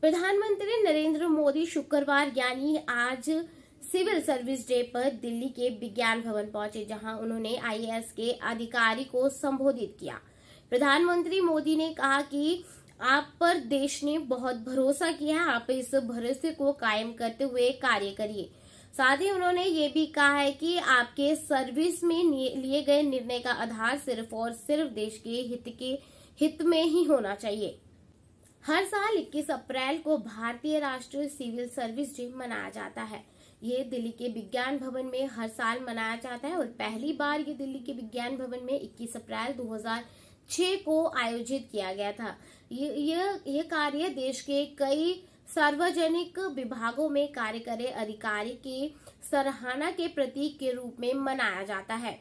प्रधानमंत्री नरेंद्र मोदी शुक्रवार यानी आज सिविल सर्विस डे पर दिल्ली के विज्ञान भवन पहुंचे जहां उन्होंने आईएएस के अधिकारी को संबोधित किया प्रधानमंत्री मोदी ने कहा कि आप पर देश ने बहुत भरोसा किया है आप इस भरोसे को कायम करते हुए कार्य करिए साथ ही उन्होंने ये भी कहा है कि आपके सर्विस में लिए गए निर्णय का आधार सिर्फ और सिर्फ देश के हित के हित में ही होना चाहिए हर साल 21 अप्रैल को भारतीय राष्ट्रीय सिविल सर्विस डे मनाया जाता है ये दिल्ली के विज्ञान भवन में हर साल मनाया जाता है और पहली बार ये दिल्ली के विज्ञान भवन में 21 अप्रैल 2006 को आयोजित किया गया था ये ये ये कार्य देश के कई सार्वजनिक विभागों में कार्य करे अधिकारी की सराहना के प्रतीक के रूप में मनाया जाता है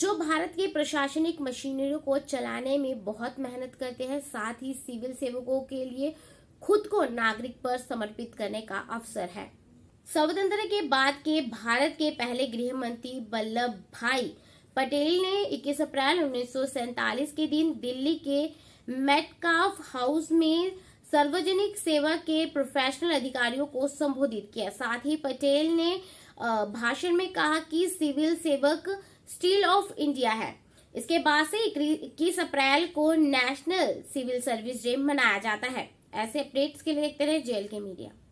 जो भारत के प्रशासनिक मशीनरियों को चलाने में बहुत मेहनत करते हैं साथ ही सिविल सेवकों के लिए खुद को नागरिक पर समर्पित करने का अवसर है स्वतंत्र के बाद के भारत के पहले गृह मंत्री वल्लभ भाई पटेल ने 21 अप्रैल उन्नीस के दिन दिल्ली के मेटकाफ हाउस में सार्वजनिक सेवा के प्रोफेशनल अधिकारियों को संबोधित किया साथ ही पटेल ने भाषण में कहा कि सिविल सेवक स्टील ऑफ इंडिया है इसके बाद से इक्कीस अप्रैल को नेशनल सिविल सर्विस डे मनाया जाता है ऐसे अपडेट्स के लिए देखते रहे जेल के मीडिया